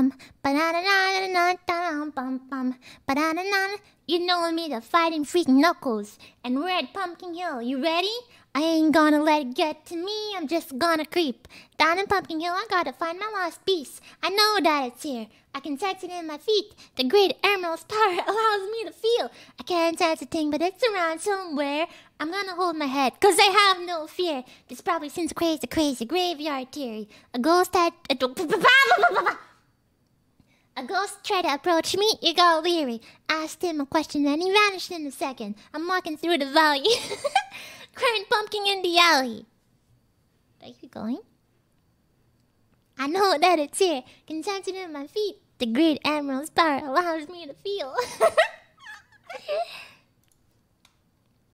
bum, ba da da da da da bum bum, ba da da da. You know me, the fighting freak knuckles, and da da da Pumpkin Hill. You ready? I ain't gonna let it get to me. I'm just gonna creep down in Pumpkin Hill. I gotta find my lost piece. I know that it's here. I can sense it in my feet. The great da da allows me to feel. I can't sense a thing, but it's around somewhere. I'm gonna hold my head, cause I have no fear. This probably da crazy, crazy graveyard theory. A ghost that. ghosts try to approach me, you got leery. Asked him a question and he vanished in a second. I'm walking through the valley. Crying pumpkin in the alley. Are you going? I know that it's here. Contented in my feet. The great emerald's power allows me to feel.